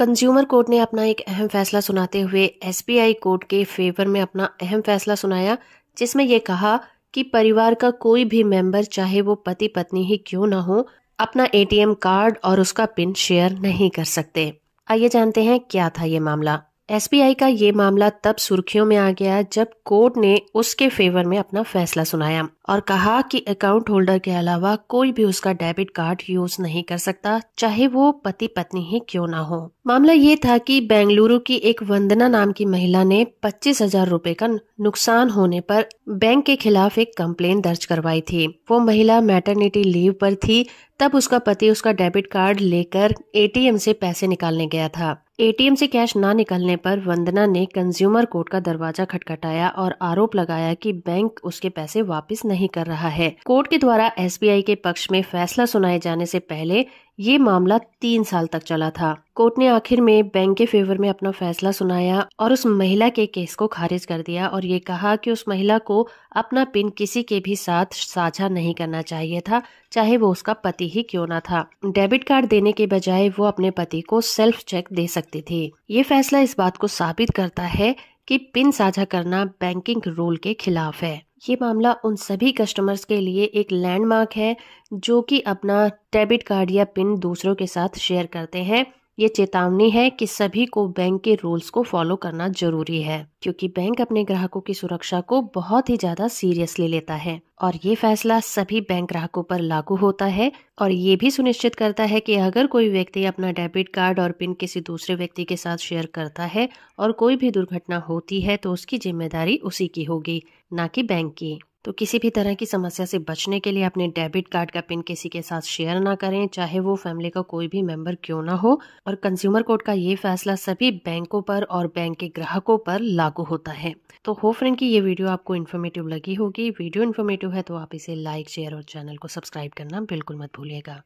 consumer court ने अपना एक अहम फैसला सुनाते हुए एसबीआई कोर्ट के फेवर में अपना अहम फैसला सुनाया जिसमें यह कहा कि परिवार का कोई भी मेंबर चाहे वो पति पत्नी ही क्यों ना हो अपना एटीएम कार्ड और उसका पिन शेयर नहीं कर सकते आइए जानते हैं क्या था ये मामला एसबीआई का ये मामला तब सुर्खियों में आ गया जब कोर्ट ने उसके फेवर में अपना फैसला सुनाया और कहा कि अकाउंट होल्डर के अलावा कोई भी उसका डेबिट कार्ड यूज नहीं कर सकता चाहे वो पति पत्नी ही क्यों ना हो मामला ये था कि बेंगलुरु की एक वंदना नाम की महिला ने पच्चीस हजार रूपए का नुकसान होने पर बैंक के खिलाफ एक कम्प्लेन दर्ज करवाई थी वो महिला मैटरनिटी लीव पर थी तब उसका पति उसका डेबिट कार्ड लेकर एटीएम से पैसे निकालने गया था एटीएम से कैश ना निकलने पर वंदना ने कंज्यूमर कोर्ट का दरवाजा खटखटाया और आरोप लगाया कि बैंक उसके पैसे वापस नहीं कर रहा है कोर्ट के द्वारा एसबीआई के पक्ष में फैसला सुनाए जाने से पहले ये मामला तीन साल तक चला था कोर्ट ने आखिर में बैंक के फेवर में अपना फैसला सुनाया और उस महिला के केस को खारिज कर दिया और ये कहा कि उस महिला को अपना पिन किसी के भी साथ साझा नहीं करना चाहिए था चाहे वो उसका पति ही क्यों ना था डेबिट कार्ड देने के बजाय वो अपने पति को सेल्फ चेक दे सकती थी ये फैसला इस बात को साबित करता है कि पिन साझा करना बैंकिंग रूल के खिलाफ है ये मामला उन सभी कस्टमर्स के लिए एक लैंडमार्क है जो कि अपना डेबिट कार्ड या पिन दूसरों के साथ शेयर करते हैं ये चेतावनी है कि सभी को बैंक के रूल्स को फॉलो करना जरूरी है क्योंकि बैंक अपने ग्राहकों की सुरक्षा को बहुत ही ज्यादा सीरियसली लेता है और ये फैसला सभी बैंक ग्राहकों पर लागू होता है और ये भी सुनिश्चित करता है कि अगर कोई व्यक्ति अपना डेबिट कार्ड और पिन किसी दूसरे व्यक्ति के साथ शेयर करता है और कोई भी दुर्घटना होती है तो उसकी जिम्मेदारी उसी की होगी ना कि बैंक की तो किसी भी तरह की समस्या से बचने के लिए अपने डेबिट कार्ड का पिन किसी के साथ शेयर ना करें चाहे वो फैमिली का कोई भी मेंबर क्यों ना हो और कंज्यूमर कोर्ट का ये फैसला सभी बैंकों पर और बैंक के ग्राहकों पर लागू होता है तो हो फ्रेंड की ये वीडियो आपको इन्फॉर्मेटिव लगी होगी वीडियो इन्फॉर्मेटिव है तो आप इसे लाइक शेयर और चैनल को सब्सक्राइब करना बिल्कुल मत भूलिएगा